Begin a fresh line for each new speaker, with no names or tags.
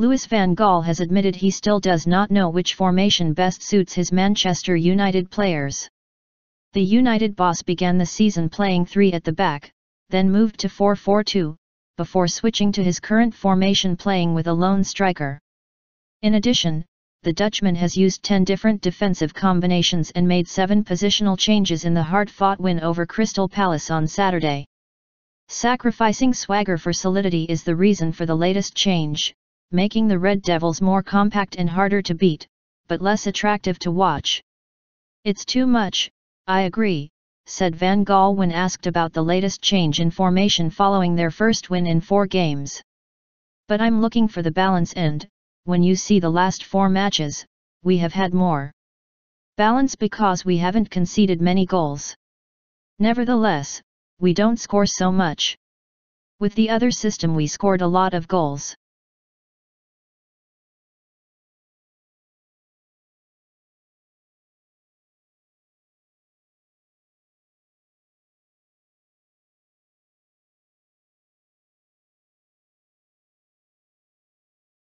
Louis van Gaal has admitted he still does not know which formation best suits his Manchester United players. The United boss began the season playing three at the back, then moved to 4-4-2, before switching to his current formation playing with a lone striker. In addition, the Dutchman has used 10 different defensive combinations and made 7 positional changes in the hard-fought win over Crystal Palace on Saturday. Sacrificing swagger for solidity is the reason for the latest change, making the Red Devils more compact and harder to beat, but less attractive to watch. It's too much, I agree, said Van Gaal when asked about the latest change in formation following their first win in four games. But I'm looking for the balance and, when you see the last four matches, we have had more balance because we haven't conceded many goals. Nevertheless, we don't score so much. With the other system we scored a lot of goals.